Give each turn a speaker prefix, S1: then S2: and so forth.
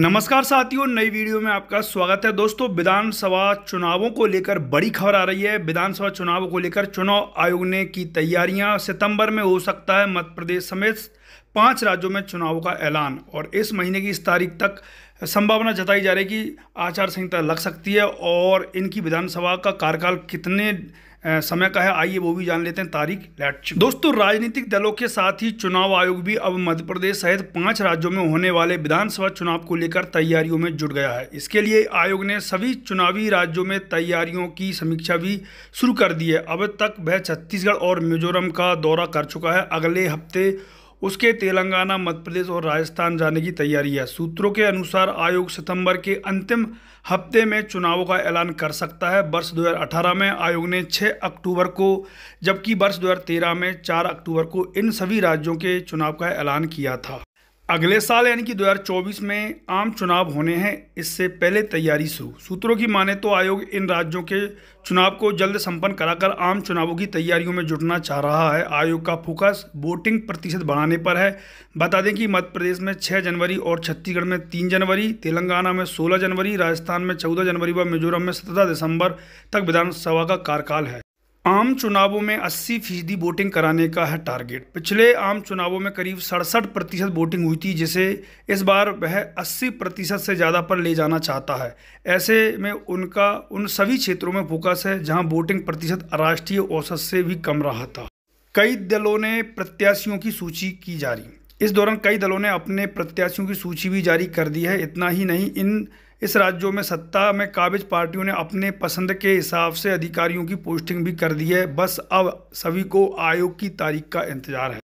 S1: नमस्कार साथियों नई वीडियो में आपका स्वागत है दोस्तों विधानसभा चुनावों को लेकर बड़ी खबर आ रही है विधानसभा चुनावों को लेकर चुनाव आयोग ने की तैयारियां सितंबर में हो सकता है मध्य प्रदेश समेत पांच राज्यों में चुनावों का ऐलान और इस महीने की इस तारीख तक संभावना जताई जा रही है कि आचार संहिता लग सकती है और इनकी विधानसभा का कार्यकाल कितने समय का है आइए वो भी जान लेते हैं तारीख लेट दोस्तों राजनीतिक दलों के साथ ही चुनाव आयोग भी अब मध्य प्रदेश सहित पांच राज्यों में होने वाले विधानसभा चुनाव को लेकर तैयारियों में जुट गया है इसके लिए आयोग ने सभी चुनावी राज्यों में तैयारियों की समीक्षा भी शुरू कर दी है अब तक वह छत्तीसगढ़ और मिजोरम का दौरा कर चुका है अगले हफ्ते उसके तेलंगाना मध्य प्रदेश और राजस्थान जाने की तैयारी है सूत्रों के अनुसार आयोग सितंबर के अंतिम हफ्ते में चुनावों का ऐलान कर सकता है वर्ष 2018 में आयोग ने 6 अक्टूबर को जबकि वर्ष 2013 में 4 अक्टूबर को इन सभी राज्यों के चुनाव का ऐलान किया था अगले साल यानी कि 2024 में आम चुनाव होने हैं इससे पहले तैयारी शुरू सूत्रों की माने तो आयोग इन राज्यों के चुनाव को जल्द संपन्न कराकर आम चुनावों की तैयारियों में जुटना चाह रहा है आयोग का फोकस वोटिंग प्रतिशत बढ़ाने पर है बता दें कि मध्य प्रदेश में 6 जनवरी और छत्तीसगढ़ में 3 जनवरी तेलंगाना में 16 जनवरी राजस्थान में 14 जनवरी व मिजोरम में सत्रह दिसंबर तक विधानसभा का कार्यकाल है आम चुनावों में 80 फीसदी वोटिंग कराने का है टारगेट पिछले आम चुनावों में करीब सड़सठ प्रतिशत वोटिंग हुई थी जिसे इस बार वह 80 प्रतिशत से ज़्यादा पर ले जाना चाहता है ऐसे में उनका उन सभी क्षेत्रों में फोकस है जहां वोटिंग प्रतिशत राष्ट्रीय औसत से भी कम रहा था कई दलों ने प्रत्याशियों की सूची की जारी इस दौरान कई दलों ने अपने प्रत्याशियों की सूची भी जारी कर दी है इतना ही नहीं इन इस राज्यों में सत्ता में काबिज पार्टियों ने अपने पसंद के हिसाब से अधिकारियों की पोस्टिंग भी कर दी है बस अब सभी को आयोग की तारीख का इंतजार है